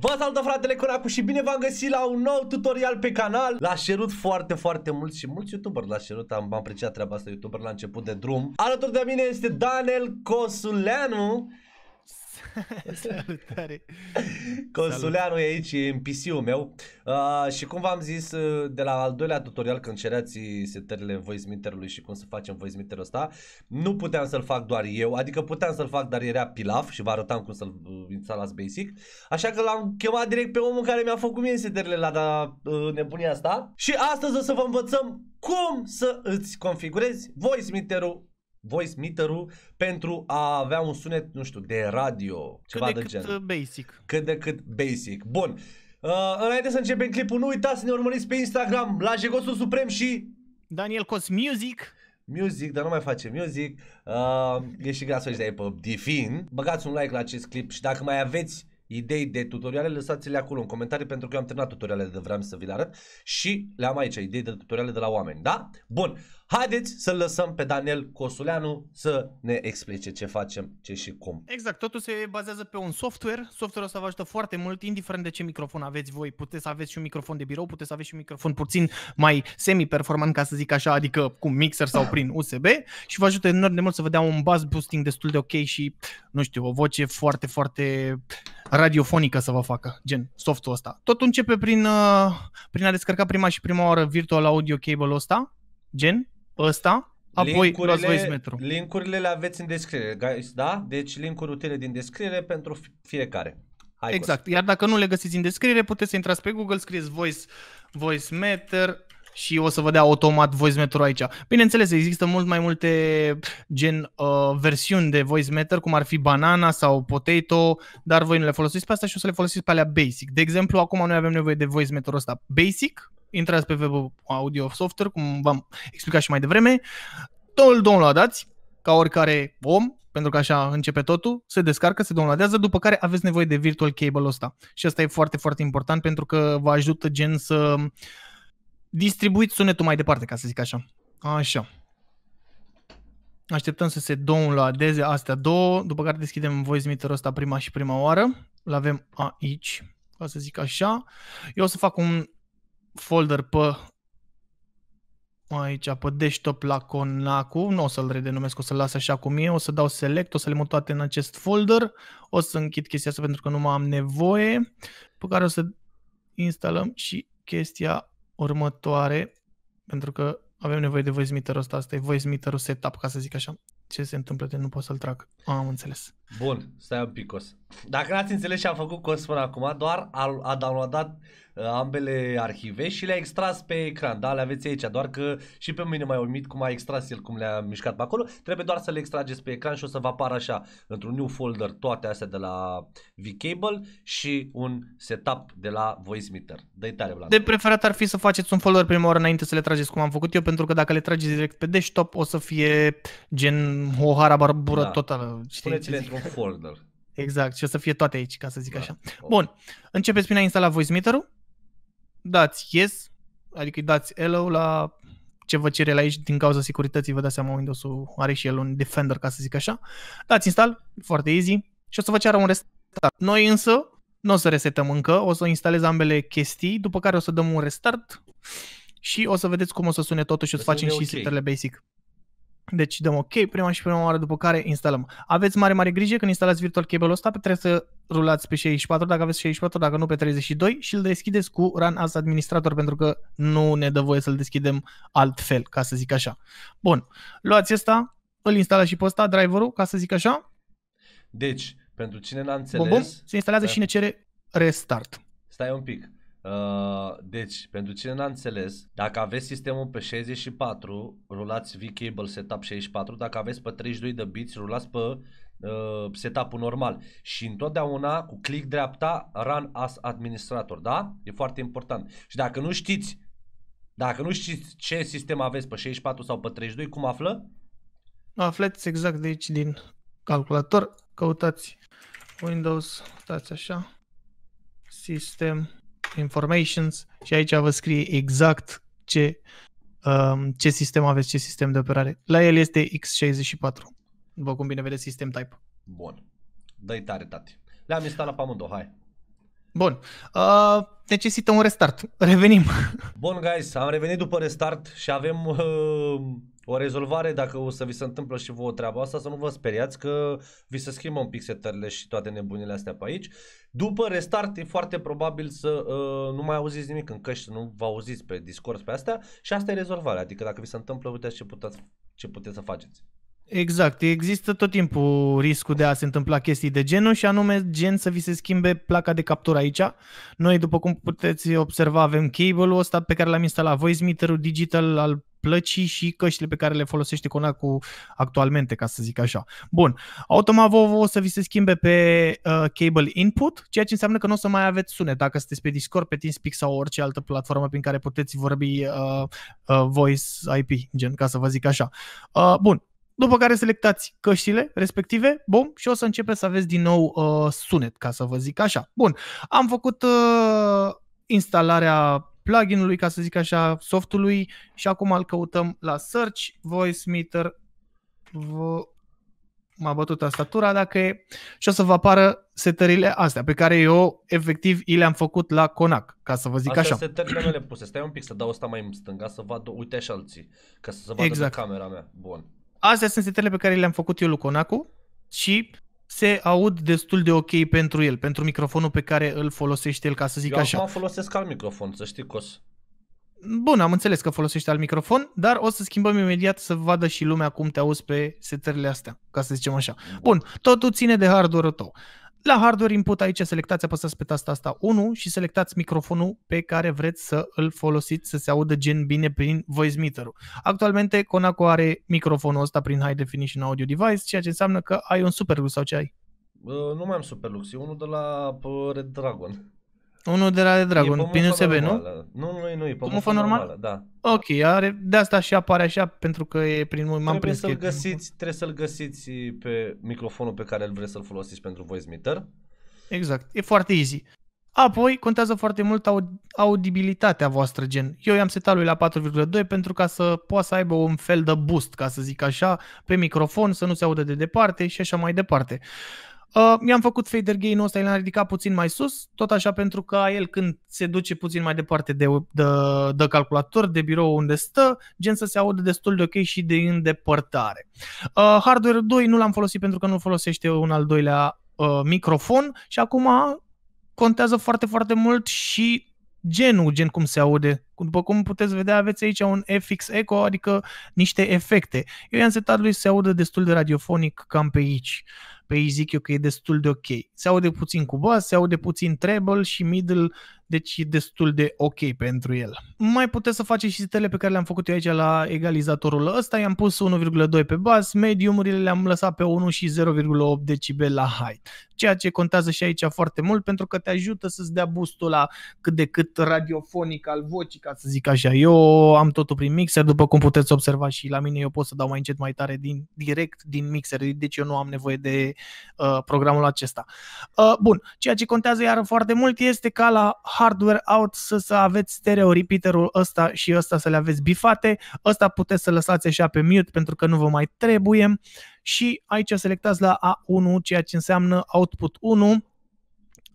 Vă salută fratele Conacu și bine v-am găsit la un nou tutorial pe canal L-a șerut foarte, foarte mult și mulți YouTuber l-a șerut Am apreciat treaba asta youtuber la început de drum Alături de mine este Daniel Cosuleanu Salutare! Consuleanul e aici, în PC-ul meu uh, și cum v-am zis de la al doilea tutorial când cereați setările voicemeter-ului și cum să facem voicemeter-ul ăsta, nu puteam să-l fac doar eu, adică puteam să-l fac dar era pilaf și vă arătam cum să-l uh, instalați basic, așa că l-am chemat direct pe omul care mi-a făcut mie setările la da, nebunia asta și astăzi o să vă învățăm cum să îți configurezi voicemeter-ul voice meter-ul pentru a avea un sunet, nu știu, de radio, cât ceva de, de cât gen. Uh, basic. Cât de cât basic. Bun. Uh, înainte să începem clipul, nu uitați să ne urmăriți pe Instagram la Jegosul Suprem și... Daniel Cos Music music, dar nu mai face music. Uh, e și gras să de pe Defin. Băgați un like la acest clip și dacă mai aveți idei de tutoriale, lăsați-le acolo în comentarii pentru că eu am terminat tutorialele de vreau să vi le arăt și le am aici, idei de tutoriale de la oameni, da? Bun, Haideți să lăsăm pe Daniel Cosuleanu să ne explice ce facem, ce și cum. Exact, totul se bazează pe un software. Software-ul ăsta vă ajută foarte mult, indiferent de ce microfon aveți voi. Puteți să aveți și un microfon de birou, puteți să aveți și un microfon puțin mai semi-performant, ca să zic așa, adică cu mixer sau prin USB și vă ajută enorm de mult să vă dea un buzz boosting destul de ok și, nu știu, o voce foarte, foarte radiofonică să vă facă, gen softul ăsta. Totul începe prin, uh, prin a descărca prima și prima oară Virtual Audio Cable-ul ăsta, gen, ăsta, apoi luați voi Linkurile le aveți în descriere, guys, da? Deci linkuri utile din descriere pentru fiecare. Hai, exact. Cost. Iar dacă nu le găsiți în descriere, puteți să intrați pe Google, scrieți voice, voice meter și o să vă dea automat voice meter aici. Bineînțeles, există mult mai multe gen uh, versiuni de voice meter, cum ar fi banana sau potato, dar voi nu le folosiți pe asta și o să le folosiți pe alea basic. De exemplu, acum noi avem nevoie de voice meter ăsta basic, intrați pe web Audio of Software, cum v-am explicat și mai devreme, tot downloadați, ca oricare om, pentru că așa începe totul, se descarcă, se downloadează, după care aveți nevoie de virtual cable ăsta. Și asta e foarte, foarte important pentru că vă ajută gen să distribuiți sunetul mai departe, ca să zic așa. Așa. Așteptăm să se downloadeze astea două, după care deschidem voice meter ăsta prima și prima oară. L avem aici, ca să zic așa. Eu o să fac un folder pe aici, pe desktop la Conacu, nu o să-l redenumesc, o să-l las așa cum e, o să dau select, o să le mut toate în acest folder, o să închid chestia asta pentru că nu mai am nevoie, pe care o să instalăm și chestia următoare, pentru că avem nevoie de voicemeter-ul ăsta, asta e voicemeter-ul setup, ca să zic așa. Ce se întâmplă, de nu pot să-l trag. Am înțeles. Bun, stai un pic, Cos. Dacă n-ați înțeles ce am făcut Cos până acum, doar a, a downloadat uh, ambele arhive și le-a extras pe ecran, da? Le aveți aici, doar că și pe mine mai uimit cum a extras el, cum le-a mișcat pe acolo. Trebuie doar să le extrageți pe ecran și o să vă apară așa, într-un new folder, toate astea de la vCable și un setup de la VoiceMeter. Dă-i tare, Vlad. De preferat ar fi să faceți un folder prima oară înainte să le trageți cum am făcut eu, pentru că dacă le trageți direct pe desktop o să fie gen o harabarbură da. totală. Spuneți-le într un folder. Exact, și o să fie toate aici, ca să zic da. așa. Bun, începeți prin a instala VoiceMeter-ul, dați Yes, adică îi dați Hello la ce vă cere la aici din cauza securității, vă dați seama, Windows-ul are și el un Defender, ca să zic așa. Dați Install, foarte easy, și o să vă ceară un restart. Noi însă nu o să resetăm încă, o să instalez ambele chestii, după care o să dăm un restart și o să vedeți cum o să sune totul și o să facem și okay. setările basic. Deci dăm OK prima și prima oară, după care instalăm. Aveți mare, mare grijă când instalați virtual cable-ul ăsta, trebuie să rulați pe 64 dacă aveți 64, dacă nu pe 32 și îl deschideți cu run as administrator pentru că nu ne dă voie să-l deschidem altfel, ca să zic așa. Bun, luați ăsta, îl instalați și pe ăsta, driverul, ca să zic așa. Deci, pentru cine n-a înțeles... Bun, bun. se instalează stai... și ne cere restart. Stai un pic. Uh, deci, pentru cine n-a înțeles, dacă aveți sistemul pe 64, rulați V-Cable Setup 64, dacă aveți pe 32 de bits, rulați pe uh, setup-ul normal și întotdeauna cu click dreapta run as administrator, da? E foarte important. Și dacă nu știți, dacă nu știți ce sistem aveți pe 64 sau pe 32, cum află? Aflați exact de aici din calculator, căutați Windows, stați așa, sistem Informations și aici vă scrie exact ce, um, ce sistem aveți, ce sistem de operare. La el este x64, după cum bine vedeți, sistem type. Bun. Dă-i tare, tati. Le-am instalat pe amândouă, hai. Bun. Uh, necesită un restart. Revenim. Bun, guys, am revenit după restart și avem uh, o rezolvare, dacă o să vi se întâmplă și vouă treaba asta, să nu vă speriați că vi se schimbă un pic setările și toate nebunile astea pe aici. După restart e foarte probabil să uh, nu mai auziți nimic în căști, nu vă auziți pe Discord pe astea și asta e rezolvarea, adică dacă vi se întâmplă, uitați ce puteți, ce puteți să faceți. Exact, există tot timpul riscul de a se întâmpla chestii de genul și anume gen să vi se schimbe placa de captură aici. Noi, după cum puteți observa, avem cable-ul ăsta pe care l-am instalat, voice meter-ul digital al plăcii și căștile pe care le folosește Conacu actualmente, ca să zic așa. Bun, vă o să vi se schimbe pe uh, cable input, ceea ce înseamnă că nu o să mai aveți sunet dacă sunteți pe Discord, pe TeamSpeak sau orice altă platformă prin care puteți vorbi uh, uh, voice IP, gen, ca să vă zic așa. Uh, bun, după care selectați căștile respective, bom și o să începeți să aveți din nou uh, sunet, ca să vă zic așa. Bun, am făcut uh, instalarea pluginului, ca să zic așa, softului și acum îl căutăm la search, meter. vo... m-a bătut tastatura dacă e, și o să vă apară setările astea pe care eu efectiv i le-am făcut la Conac, ca să vă zic Astea așa. setările mele puse, stai un pic să dau asta mai în stânga să vadă, uite și alții, ca să se vadă exact. camera mea, bun. Astea sunt setările pe care le-am făcut eu lui Conacu și se aud destul de ok pentru el, pentru microfonul pe care îl folosește el, ca să zic Eu așa. Eu folosesc alt microfon, să știi, Cos. Bun, am înțeles că folosești alt microfon, dar o să schimbăm imediat să vadă și lumea cum te auzi pe setările astea, ca să zicem așa. Bun, totul ține de hardware-ul tău. Uh, la hardware input aici selectați, apăsați pe tasta asta 1 și selectați microfonul pe care vreți să îl folosiți să se audă gen bine prin voice meter-ul. Actualmente Conaco are microfonul ăsta prin High Definition Audio Device, ceea ce înseamnă că ai un Superlux sau ce ai? Nu mai am Superlux, e unul de la Red Dragon. Unul de la de Dragon, prin USB, nu? Nu, nu, nu, e pe normală? normal? da. Ok, are, de asta și apare așa, pentru că e prin mult, m-am prins să găsiți, Trebuie să-l găsiți pe microfonul pe care îl vreți să-l folosiți pentru voice meter. Exact, e foarte easy. Apoi, contează foarte mult aud- audibilitatea voastră, gen. Eu i-am setat lui la 4,2 pentru ca să poată să aibă un fel de boost, ca să zic așa, pe microfon, să nu se audă de departe și așa mai departe. Uh, Uh, mi-am făcut fader gain-ul ăsta, l-am ridicat puțin mai sus, tot așa pentru că el când se duce puțin mai departe de, de, de calculator, de birou unde stă, gen să se audă destul de ok și de îndepărtare. Uh, hardware 2 nu l-am folosit pentru că nu folosește un al doilea uh, microfon și acum contează foarte, foarte mult și genul, gen cum se aude. După cum puteți vedea, aveți aici un FX Echo, adică niște efecte. Eu i-am setat lui să se audă destul de radiofonic cam pe aici. Pe aici zic eu că e destul de ok. Se aude puțin cu bas, se aude puțin treble și middle deci e destul de ok pentru el. Mai puteți să faceți și setele pe care le-am făcut eu aici la egalizatorul ăsta, i-am pus 1,2 pe bas, mediumurile le-am lăsat pe 1 și 0,8 decibel la high, ceea ce contează și aici foarte mult pentru că te ajută să-ți dea boostul la cât de cât radiofonic al vocii, ca să zic așa. Eu am totul prin mixer, după cum puteți observa și la mine eu pot să dau mai încet mai tare din, direct din mixer, deci eu nu am nevoie de uh, programul acesta. Uh, bun, ceea ce contează iară foarte mult este ca la hardware out să, să aveți stereo repeaterul ăsta și ăsta să le aveți bifate, ăsta puteți să lăsați așa pe mute pentru că nu vă mai trebuie și aici selectați la A1 ceea ce înseamnă output 1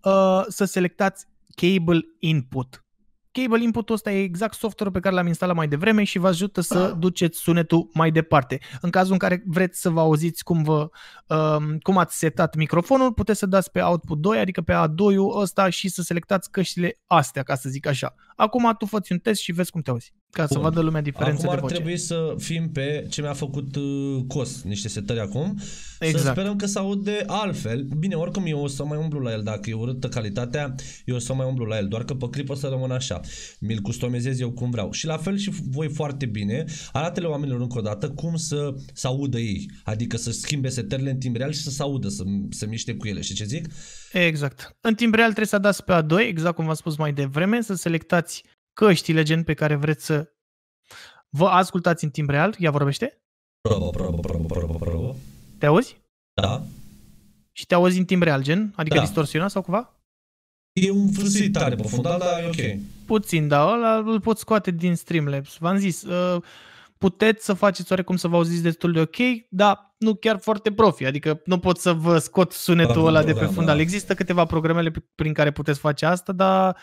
uh, să selectați cable input Cable input-ul ăsta e exact software pe care l-am instalat mai devreme și vă ajută să duceți sunetul mai departe. În cazul în care vreți să vă auziți cum, vă, um, cum ați setat microfonul, puteți să dați pe output 2, adică pe A2-ul ăsta și să selectați căștile astea, ca să zic așa. Acum tu faci un test și vezi cum te auzi. Ca Bun. să vadă lumea diferențe acum de voce. ar trebui să fim pe ce mi-a făcut uh, Cos, niște setări acum. Exact. Să sperăm că se aude altfel. Bine, oricum eu o să mai umblu la el. Dacă e urâtă calitatea, eu o să mai umblu la el. Doar că pe clip o să rămân așa. Mi-l customizez eu cum vreau. Și la fel și voi foarte bine. Arată-le oamenilor încă o dată cum să se audă ei. Adică să schimbe setările în timp real și să se audă, să se miște cu ele. Și ce zic? Exact. În timp real trebuie să dați pe A2, exact cum v-am spus mai devreme, să selectați căștile gen pe care vreți să vă ascultați în timp real. Ea vorbește? Bravo, bravo, bravo, bravo, bravo. Te auzi? Da. Și te auzi în timp real, gen? Adică da. distorsionat sau cumva? E un frâsit tare profund, dar e ok. Puțin, da, ăla îl pot scoate din Streamlabs. V-am zis, uh, puteți să faceți oarecum să vă auziți destul de ok, dar nu chiar foarte profi, adică nu pot să vă scot sunetul da, ăla da, de pe da, fundal. Da. Există câteva programele prin care puteți face asta, dar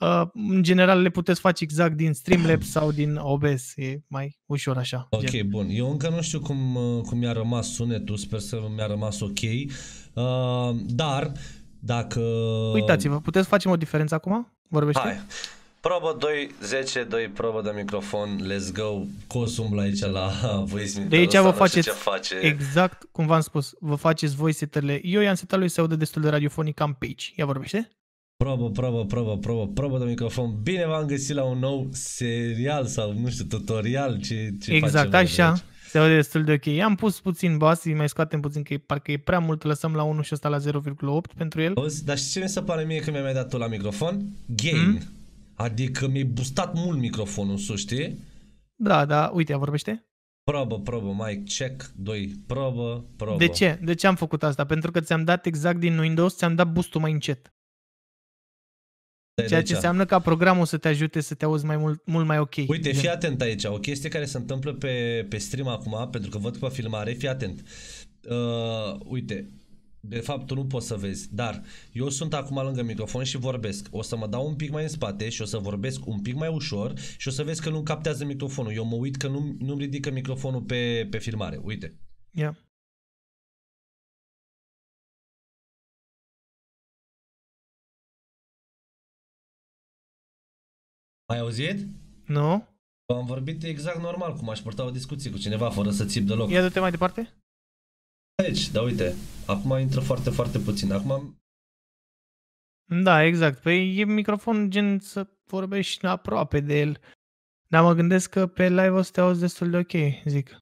uh, în general le puteți face exact din Streamlabs sau din OBS, e mai ușor așa. Ok, gen. bun. Eu încă nu știu cum, uh, cum mi-a rămas sunetul, sper să mi-a rămas ok, uh, dar dacă... Uitați-vă, puteți face o diferență acum? Vorbește? Hai. Probă 2, 10, 2, probă de microfon, let's go, cosum la aici la voice De aici vă faceți, face. exact cum v-am spus, vă faceți voi setările. Eu i-am setat lui să audă destul de radiofonic cam pe aici. Ia vorbește. Probă, probă, probă, probă, probă de microfon. Bine v-am găsit la un nou serial sau, nu știu, tutorial, ce, ce Exact, așa. Aici. Se aude destul de ok. Am pus puțin bas, îi mai scoatem puțin, că e, parcă e prea mult, lăsăm la 1 și ăsta la 0,8 pentru el. Auzi, dar știi ce mi se pare mie când mi-ai dat tu la microfon? Gain. Mm? Adică mi-ai bustat mult microfonul sus, știi? Da, da, uite, vorbește. Probă, probă, mai check, 2, probă, probă. De ce? De ce am făcut asta? Pentru că ți-am dat exact din Windows, ți-am dat boost mai încet. De Ceea ce înseamnă ca programul să te ajute să te auzi mai mult, mult mai ok. Uite, fii atent aici. O chestie care se întâmplă pe, pe stream acum, pentru că văd pe filmare, fii atent. Uh, uite, de fapt tu nu poți să vezi, dar eu sunt acum lângă microfon și vorbesc. O să mă dau un pic mai în spate și o să vorbesc un pic mai ușor și o să vezi că nu captează microfonul. Eu mă uit că nu, nu-mi ridică microfonul pe, pe filmare. Uite. Yeah. Mai auzit? Nu. Am vorbit exact normal, cum aș purta o discuție cu cineva fără să țip deloc. Ia du-te mai departe aici, dar uite, acum intră foarte, foarte puțin. Acum... Da, exact. Păi e microfon gen să vorbești aproape de el. Dar mă gândesc că pe live o să te auzi destul de ok, zic.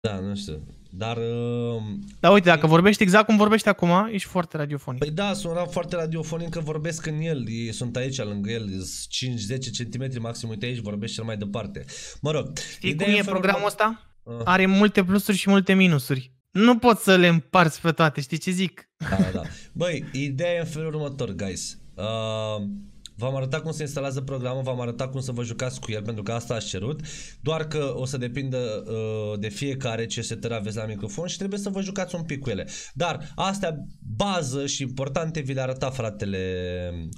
Da, nu știu. Dar... Uh... Da, uite, dacă vorbești exact cum vorbești acum, ești foarte radiofonic. Păi da, sunam foarte radiofonic că vorbesc în el. Sunt aici lângă el, 5-10 cm maxim. Uite aici, vorbești cel mai departe. Mă rog. Știi cum e programul ăsta? Uh. Are multe plusuri și multe minusuri nu poți să le împarți pe toate, știi ce zic? Da, da, da, Băi, ideea e în felul următor, guys. Uh, V-am arătat cum se instalează programul, v-am arătat cum să vă jucați cu el, pentru că asta ați cerut, doar că o să depindă uh, de fiecare ce setări aveți la microfon și trebuie să vă jucați un pic cu ele. Dar astea bază și importante vi le arăta fratele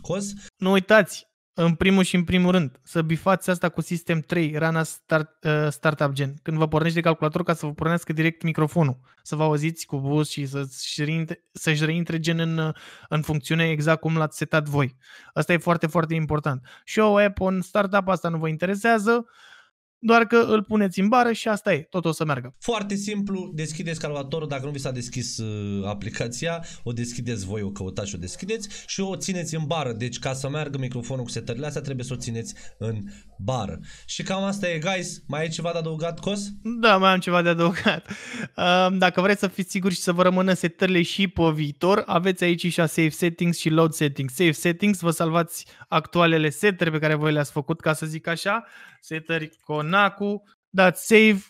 Cos. Nu uitați, în primul și în primul rând, să bifați asta cu System 3, rana start, uh, Startup Gen, când vă pornește calculator ca să vă pornească direct microfonul, să vă auziți cu bus și să-și reintre, să-și reintre gen în, uh, în funcțiune exact cum l-ați setat voi. Asta e foarte, foarte important. Și o app on startup, asta nu vă interesează, uh, doar că îl puneți în bară și asta e, tot o să meargă. Foarte simplu, deschideți calculatorul, dacă nu vi s-a deschis uh, aplicația, o deschideți voi, o căutați și o deschideți și o țineți în bară. Deci ca să meargă microfonul cu setările astea trebuie să o țineți în bar. Și cam asta e, guys. Mai ai ceva de adăugat, Cos? Da, mai am ceva de adăugat. Um, dacă vreți să fiți siguri și să vă rămână setările și pe viitor, aveți aici și a Save Settings și Load Settings. Save Settings, vă salvați actualele setări pe care voi le-ați făcut, ca să zic așa, setări Conacu, dați Save,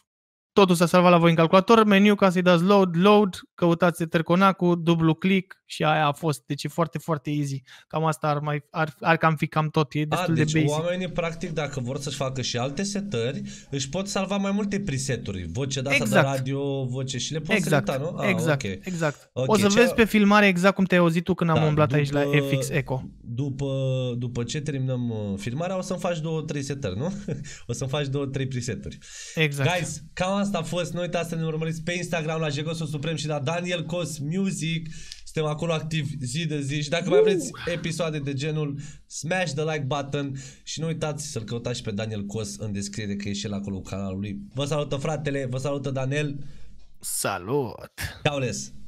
Totul s-a salvat la voi în calculator, meniu ca să-i dați load, load, căutați terconacul, dublu click și aia a fost. Deci e foarte, foarte easy. Cam asta ar, mai, ar, ar cam fi cam tot. E destul a, deci de basic. oamenii practic dacă vor să-și facă și alte setări, își pot salva mai multe preseturi. Voce dată exact. de radio, voce și le poți exact. Selecta, nu? A, exact, okay. exact. Okay. O să ce... vezi pe filmare exact cum te-ai auzit tu când da, am umblat după... aici la FX Eco după, după ce terminăm uh, filmarea, o să-mi faci două, trei setări, nu? O să-mi faci două, trei preseturi. Exact. Guys, cam asta a fost. Nu uitați să ne urmăriți pe Instagram la Jegosul Suprem și la Daniel Cos Music. Suntem acolo activ zi de zi și dacă uh! mai vreți episoade de genul, smash the like button și nu uitați să-l căutați și pe Daniel Cos în descriere că e și el acolo canalul lui. Vă salută fratele, vă salută Daniel. Salut! Ciao,